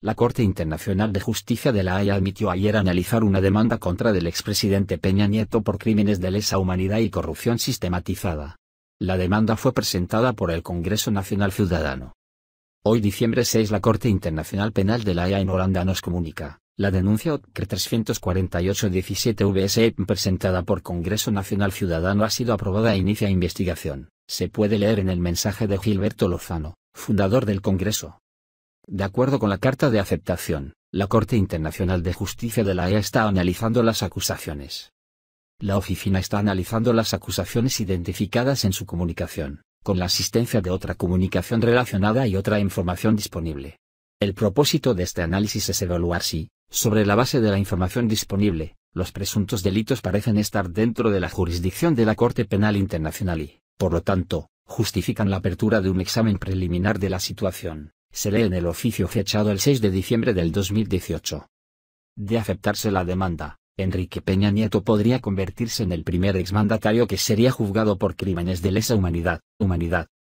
La Corte Internacional de Justicia de La Haya admitió ayer analizar una demanda contra del expresidente Peña Nieto por crímenes de lesa humanidad y corrupción sistematizada. La demanda fue presentada por el Congreso Nacional Ciudadano. Hoy diciembre 6 la Corte Internacional Penal de La Haya en Holanda nos comunica, la denuncia OTCR 348-17 VSE presentada por Congreso Nacional Ciudadano ha sido aprobada e inicia investigación, se puede leer en el mensaje de Gilberto Lozano, fundador del Congreso. De acuerdo con la carta de aceptación, la Corte Internacional de Justicia de la E.A. está analizando las acusaciones. La oficina está analizando las acusaciones identificadas en su comunicación, con la asistencia de otra comunicación relacionada y otra información disponible. El propósito de este análisis es evaluar si, sobre la base de la información disponible, los presuntos delitos parecen estar dentro de la jurisdicción de la Corte Penal Internacional y, por lo tanto, justifican la apertura de un examen preliminar de la situación se lee en el oficio fechado el 6 de diciembre del 2018. De aceptarse la demanda, Enrique Peña Nieto podría convertirse en el primer exmandatario que sería juzgado por crímenes de lesa humanidad, humanidad,